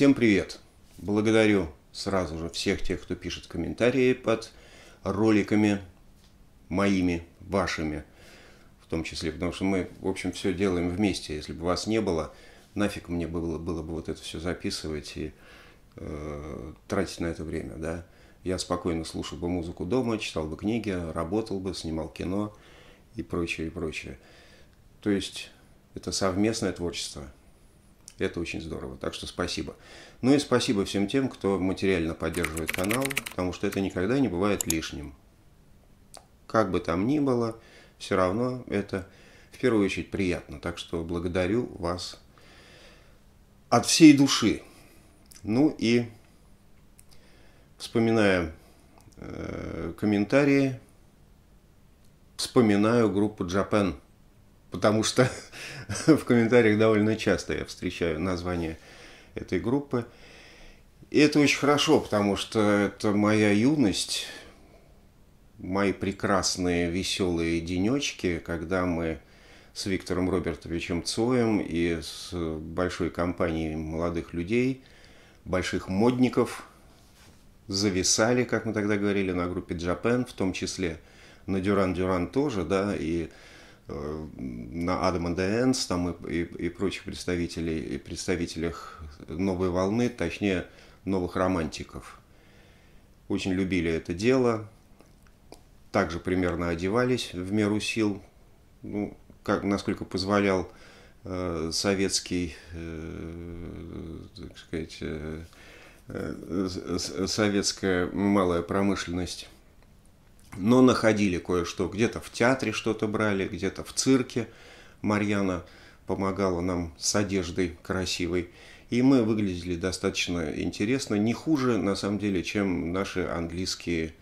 Всем привет! Благодарю сразу же всех тех, кто пишет комментарии под роликами моими, вашими, в том числе, потому что мы, в общем, все делаем вместе. Если бы вас не было, нафиг мне было, было бы вот это все записывать и э, тратить на это время, да? Я спокойно слушал бы музыку дома, читал бы книги, работал бы, снимал кино и прочее, и прочее. То есть это совместное творчество – это очень здорово. Так что спасибо. Ну и спасибо всем тем, кто материально поддерживает канал, потому что это никогда не бывает лишним. Как бы там ни было, все равно это в первую очередь приятно. Так что благодарю вас от всей души. Ну и вспоминая э, комментарии, вспоминаю группу Japan – потому что в комментариях довольно часто я встречаю название этой группы. И это очень хорошо, потому что это моя юность, мои прекрасные веселые денечки, когда мы с Виктором Робертовичем Цоем и с большой компанией молодых людей, больших модников, зависали, как мы тогда говорили, на группе Japan, в том числе на Дюран Дюран тоже, да, и Э, на Adam Dance там и, и, и прочих представителей, и представителях новой волны, точнее, новых романтиков. Очень любили это дело, также примерно одевались в меру сил, ну, как, насколько позволял э, советский, э, так сказать, э, э, советская малая промышленность но находили кое-что. Где-то в театре что-то брали, где-то в цирке. Марьяна помогала нам с одеждой красивой. И мы выглядели достаточно интересно, не хуже, на самом деле, чем наши английские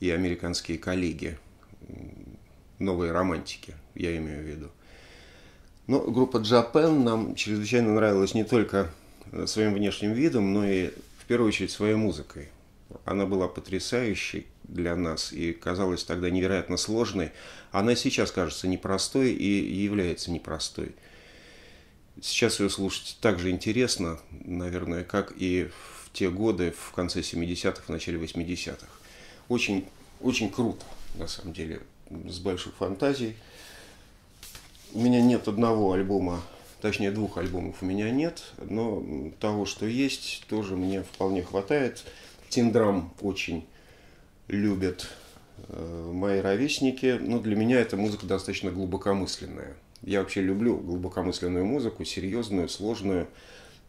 и американские коллеги. Новые романтики, я имею в виду. Но группа Japan нам чрезвычайно нравилась не только своим внешним видом, но и в первую очередь своей музыкой. Она была потрясающей, для нас и казалась тогда невероятно сложной, она сейчас кажется непростой и является непростой. Сейчас ее слушать так же интересно, наверное, как и в те годы, в конце 70-х, в начале 80-х. Очень, очень круто, на самом деле, с больших фантазией. У меня нет одного альбома, точнее двух альбомов у меня нет, но того, что есть, тоже мне вполне хватает. Тиндрам очень любят э, мои ровесники. Но ну, для меня эта музыка достаточно глубокомысленная. Я вообще люблю глубокомысленную музыку, серьезную, сложную.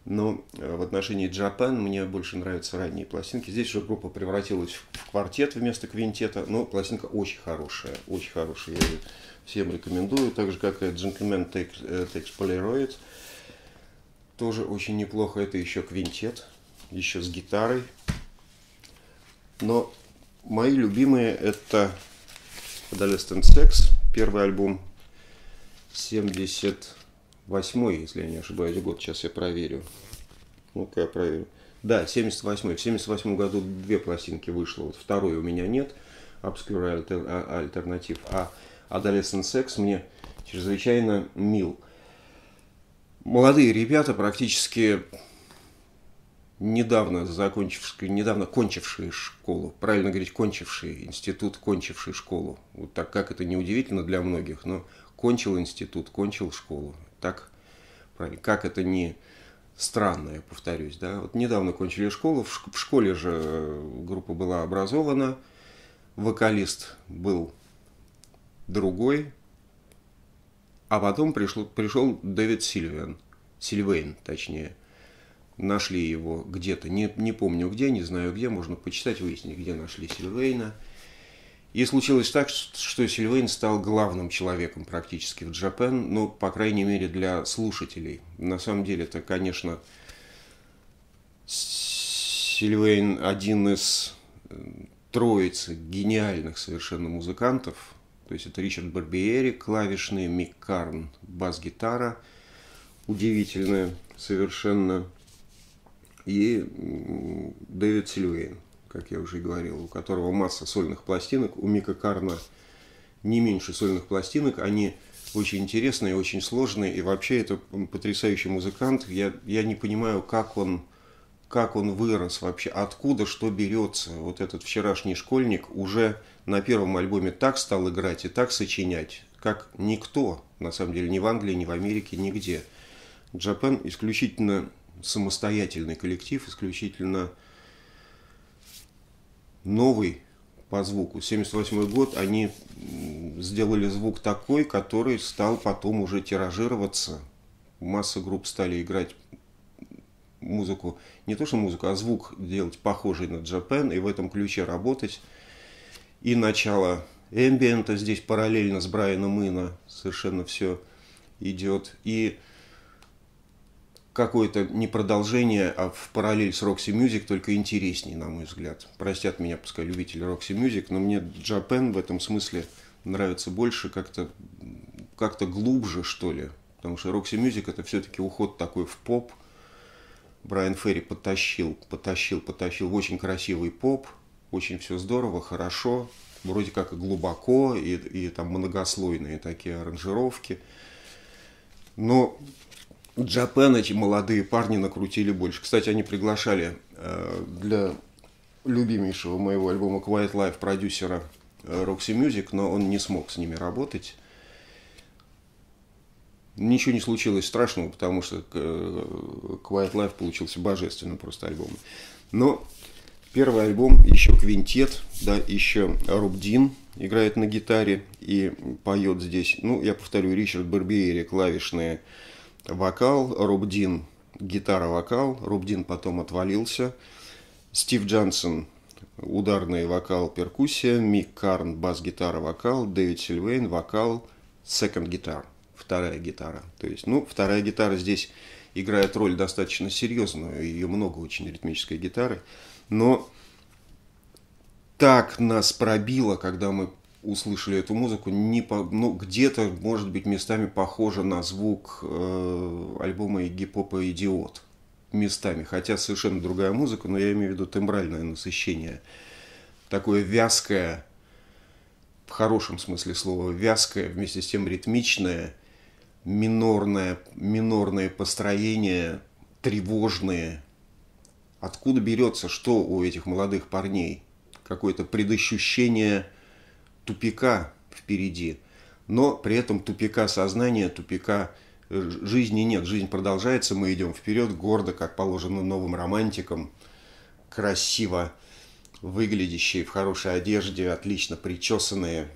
Но э, в отношении Джапан мне больше нравятся ранние пластинки. Здесь же группа превратилась в квартет вместо квинтета, но пластинка очень хорошая, очень хорошая. Я ее всем рекомендую, так же как и Джентльмен э, Takes Polaroid. Тоже очень неплохо. Это еще квинтет, еще с гитарой. Но Мои любимые это Adolescent Sex, первый альбом, 78 если я не ошибаюсь, год. Сейчас я проверю. Ну-ка я проверю. Да, 78-й. В 78 году две пластинки вышло. Вот второй у меня нет. Obscure а, Alternative. А Adolescent Sex мне чрезвычайно мил. Молодые ребята практически недавно закончившие, недавно кончившие школу, правильно говорить, кончившие институт, кончившие школу. Вот так как это неудивительно для многих, но кончил институт, кончил школу. Так, правильно, как это не странно, я повторюсь, да. Вот недавно кончили школу, в школе же э, группа была образована, вокалист был другой, а потом пришло, пришел Дэвид Сильвен, Сильвейн, точнее – нашли его где-то, не, не помню где, не знаю где, можно почитать, выяснить, где нашли Сильвейна. И случилось так, что Сильвейн стал главным человеком практически в Джапен, ну, по крайней мере, для слушателей. На самом деле, это, конечно, Сильвейн один из э, троицы гениальных совершенно музыкантов. То есть это Ричард Барбиери, клавишные Мик Карн, бас-гитара, удивительная совершенно и Дэвид Сильвейн, как я уже говорил, у которого масса сольных пластинок, у Мика Карна не меньше сольных пластинок, они очень интересные, очень сложные, и вообще это потрясающий музыкант. Я, я не понимаю, как он, как он вырос вообще, откуда что берется. Вот этот вчерашний школьник уже на первом альбоме так стал играть и так сочинять, как никто, на самом деле, ни в Англии, ни в Америке, нигде. Джапен исключительно самостоятельный коллектив, исключительно новый по звуку. 78 год они сделали звук такой, который стал потом уже тиражироваться. Масса групп стали играть музыку, не то что музыку, а звук делать похожий на Джапен и в этом ключе работать. И начало эмбиента здесь параллельно с Брайаном Ина совершенно все идет. И какое-то не продолжение, а в параллель с Roxy Music, только интереснее, на мой взгляд. Простят меня, пускай любители Roxy Music, но мне Japan в этом смысле нравится больше, как-то как то глубже, что ли. Потому что Roxy Music это все-таки уход такой в поп. Брайан Ферри потащил, потащил, потащил. Очень красивый поп, очень все здорово, хорошо. Вроде как и глубоко, и, и там многослойные такие аранжировки. Но Джапен эти молодые парни накрутили больше. Кстати, они приглашали э, для любимейшего моего альбома Quiet Life продюсера э, Roxy Music, но он не смог с ними работать. Ничего не случилось страшного, потому что э, Quiet Life получился божественным просто альбом. Но первый альбом, еще квинтет, да, еще Рубдин играет на гитаре и поет здесь, ну, я повторю, Ричард Барбиери, клавишные, вокал, Роб Дин гитара-вокал, Роб Дин потом отвалился, Стив Джансон ударный вокал, перкуссия, Мик Карн бас-гитара-вокал, Дэвид Сильвейн вокал, секонд гитар, вторая гитара. То есть, ну, вторая гитара здесь играет роль достаточно серьезную, ее много очень ритмической гитары, но так нас пробило, когда мы услышали эту музыку, не по, ну, где-то, может быть, местами похоже на звук э, альбома гип-попа «Идиот». Местами, хотя совершенно другая музыка, но я имею в виду тембральное насыщение. Такое вязкое, в хорошем смысле слова, вязкое, вместе с тем ритмичное, минорное, минорное построение, тревожное Откуда берется, что у этих молодых парней? Какое-то предощущение – тупика впереди, но при этом тупика сознания, тупика э, жизни нет. Жизнь продолжается, мы идем вперед, гордо, как положено новым романтикам, красиво выглядящие, в хорошей одежде, отлично причесанные,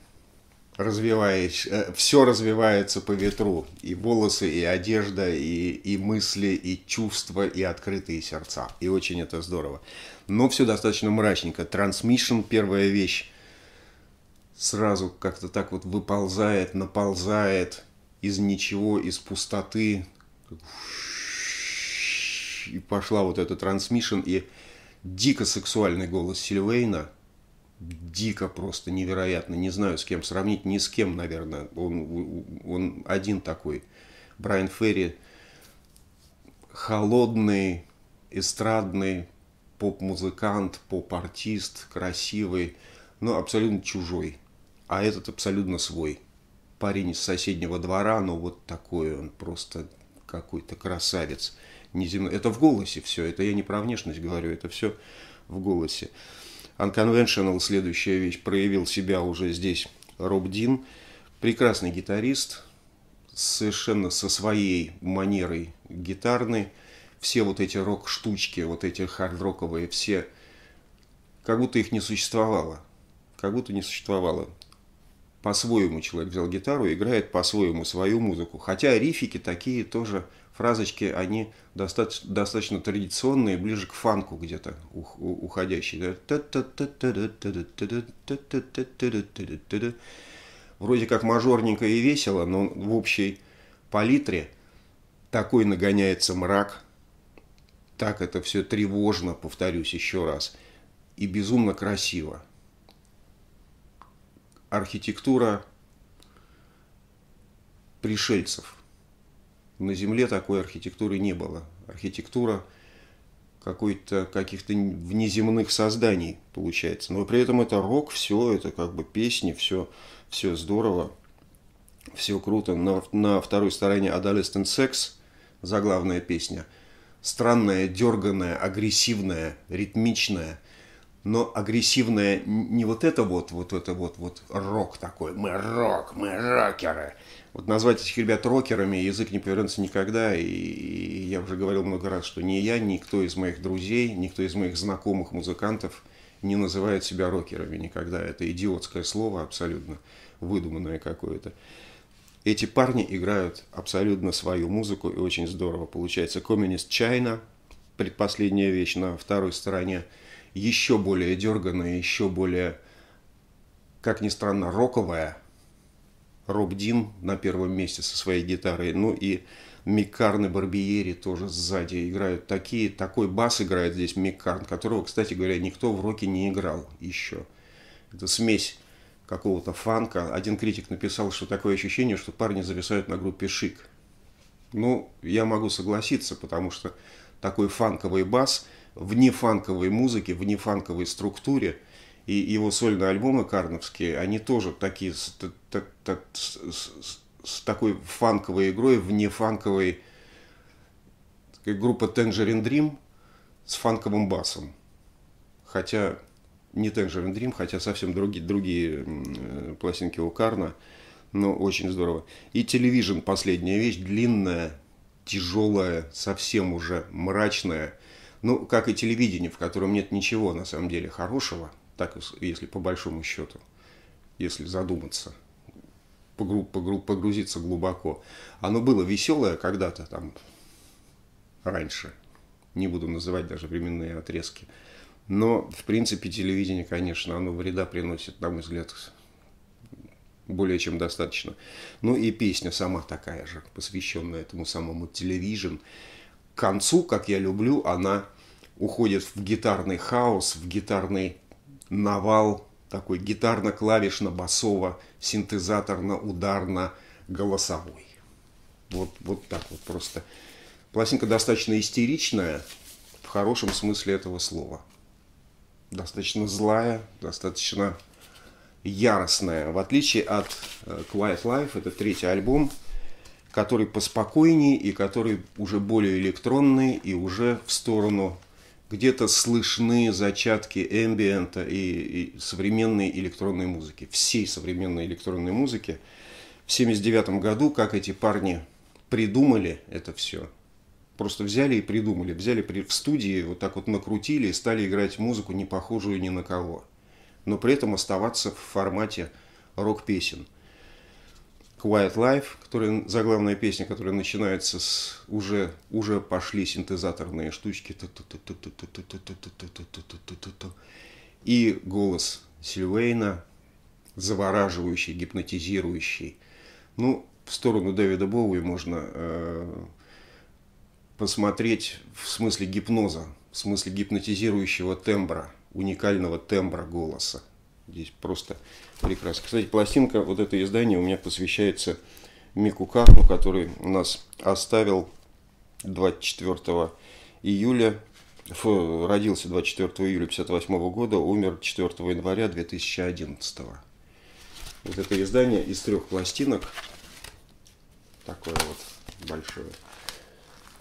развиваясь, э, все развивается по ветру. И волосы, и одежда, и, и мысли, и чувства, и открытые сердца. И очень это здорово. Но все достаточно мрачненько. Трансмиссион – первая вещь, сразу как-то так вот выползает, наползает из ничего, из пустоты. И пошла вот эта трансмиссион. И дико сексуальный голос Сильвейна. Дико просто невероятно. Не знаю, с кем сравнить. Ни с кем, наверное. Он, он один такой. Брайан Ферри. Холодный, эстрадный поп-музыкант, поп-артист, красивый, но абсолютно чужой а этот абсолютно свой. Парень из соседнего двора, но ну, вот такой он просто какой-то красавец. Неземной. Это в голосе все, это я не про внешность говорю, это все в голосе. Unconventional, следующая вещь, проявил себя уже здесь Роб Дин, прекрасный гитарист, совершенно со своей манерой гитарной. Все вот эти рок-штучки, вот эти хард-роковые, все, как будто их не существовало. Как будто не существовало по-своему человек взял гитару и играет по-своему свою музыку. Хотя рифики такие тоже, фразочки, они достаточно, достаточно традиционные, ближе к фанку где-то уходящие. Вроде как мажорненько и весело, но в общей палитре такой нагоняется мрак. Так это все тревожно, повторюсь еще раз. И безумно красиво архитектура пришельцев. На Земле такой архитектуры не было. Архитектура какой-то каких-то внеземных созданий получается. Но при этом это рок, все, это как бы песни, все, все здорово, все круто. На, на второй стороне Adolescent Sex, заглавная песня, странная, дерганная, агрессивная, ритмичная – но агрессивное не вот это вот, вот это вот, вот рок такой, мы рок, мы рокеры. Вот назвать этих ребят рокерами язык не повернется никогда, и, и я уже говорил много раз, что ни я, никто из моих друзей, никто из моих знакомых музыкантов не называет себя рокерами никогда. Это идиотское слово абсолютно, выдуманное какое-то. Эти парни играют абсолютно свою музыку, и очень здорово получается. Communist China, предпоследняя вещь на второй стороне, еще более дерганая, еще более, как ни странно, роковая. Роб Дин на первом месте со своей гитарой. Ну и Миккарн и Барбиери тоже сзади играют такие. Такой бас играет здесь Миккарн, которого, кстати говоря, никто в роке не играл еще. Это смесь какого-то фанка. Один критик написал, что такое ощущение, что парни зависают на группе «Шик». Ну, я могу согласиться, потому что такой фанковый бас – в нефанковой музыке, в нефанковой структуре. И его сольные альбомы карновские, они тоже такие с, так, так, с, с, такой фанковой игрой, в нефанковой группа Tangerine Dream с фанковым басом. Хотя не Tangerine Dream, хотя совсем другие, другие пластинки у Карна, но очень здорово. И телевизион, последняя вещь, длинная, тяжелая, совсем уже мрачная – ну, как и телевидение, в котором нет ничего на самом деле хорошего, так если по большому счету, если задуматься, погрузиться глубоко. Оно было веселое когда-то там раньше. Не буду называть даже временные отрезки. Но, в принципе, телевидение, конечно, оно вреда приносит, на мой взгляд, более чем достаточно. Ну и песня сама такая же, посвященная этому самому телевижн к концу, как я люблю, она уходит в гитарный хаос, в гитарный навал, такой гитарно-клавишно-басово, синтезаторно-ударно-голосовой. Вот, вот так вот просто. Пластинка достаточно истеричная, в хорошем смысле этого слова. Достаточно злая, достаточно яростная. В отличие от э, Quiet Life, это третий альбом, который поспокойнее и который уже более электронный и уже в сторону где-то слышны зачатки эмбиента и, и современной электронной музыки, всей современной электронной музыки. В 1979 году, как эти парни придумали это все, просто взяли и придумали, взяли при, в студии, вот так вот накрутили и стали играть музыку, не похожую ни на кого, но при этом оставаться в формате рок-песен – Quiet Life, которая, заглавная песня, которая начинается с уже, уже пошли синтезаторные штучки. И голос Сильвейна, завораживающий, гипнотизирующий. Ну, в сторону Дэвида Боуи можно э, посмотреть в смысле гипноза, в смысле гипнотизирующего тембра, уникального тембра голоса. Здесь просто прекрасно. Кстати, пластинка, вот это издание у меня посвящается Мику Кахну, который нас оставил 24 июля, фу, родился 24 июля 1958 года, умер 4 января 2011. Вот это издание из трех пластинок, такое вот большое.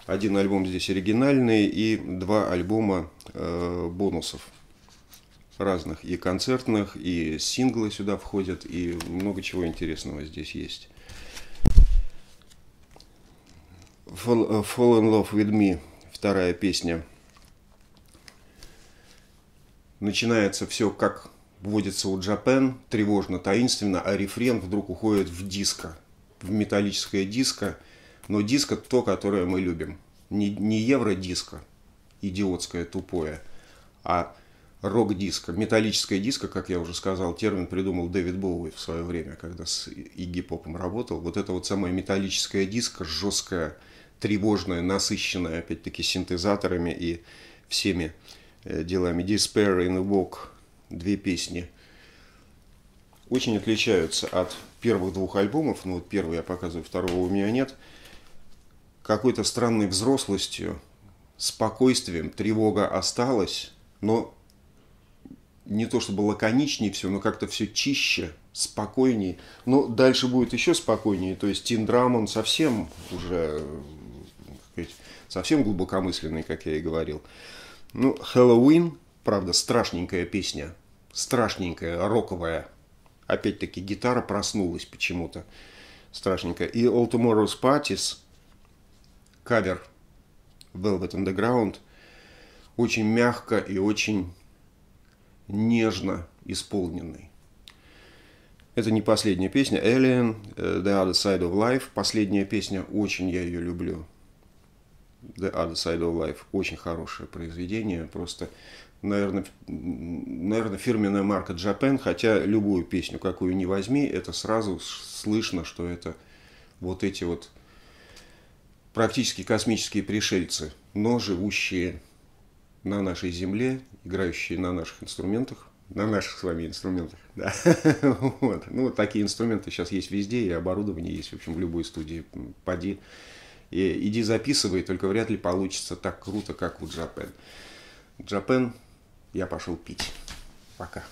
Один альбом здесь оригинальный и два альбома э, бонусов разных. И концертных, и синглы сюда входят, и много чего интересного здесь есть. Fall, э, Fall in Love with Me, вторая песня. Начинается все как вводится у Джапен, тревожно, таинственно, а рефрен вдруг уходит в диско, в металлическое диско, но диско то, которое мы любим. Не, не евро-диско, идиотское, тупое, а рок диска металлическая диска, как я уже сказал, термин придумал Дэвид Боуи в свое время, когда с Игги Попом работал. Вот это вот самая металлическая диска жесткая, тревожная, насыщенная опять-таки, синтезаторами и всеми э, делами. Despair и Walk, две песни, очень отличаются от первых двух альбомов. Ну вот первый я показываю, второго у меня нет. Какой-то странной взрослостью, спокойствием, тревога осталась, но не то чтобы лаконичнее все, но как-то все чище, спокойнее. Но дальше будет еще спокойнее. То есть Тин Драмон совсем уже совсем глубокомысленный, как я и говорил. Ну, Хэллоуин, правда, страшненькая песня. Страшненькая, роковая. Опять-таки гитара проснулась почему-то. Страшненькая. И All Tomorrow's Parties, кавер Velvet Underground, очень мягко и очень нежно исполненный. Это не последняя песня. Alien, э, The Other Side of Life. Последняя песня, очень я ее люблю. The Other Side of Life. Очень хорошее произведение. Просто, наверное, наверное фирменная марка Japan. Хотя любую песню, какую не возьми, это сразу слышно, что это вот эти вот практически космические пришельцы, но живущие на нашей земле, играющие на наших инструментах, на наших с вами инструментах. Да. вот. Ну, вот такие инструменты сейчас есть везде, и оборудование есть, в общем, в любой студии. Поди, и, иди записывай, только вряд ли получится так круто, как у Джапен. Джапен, я пошел пить. Пока.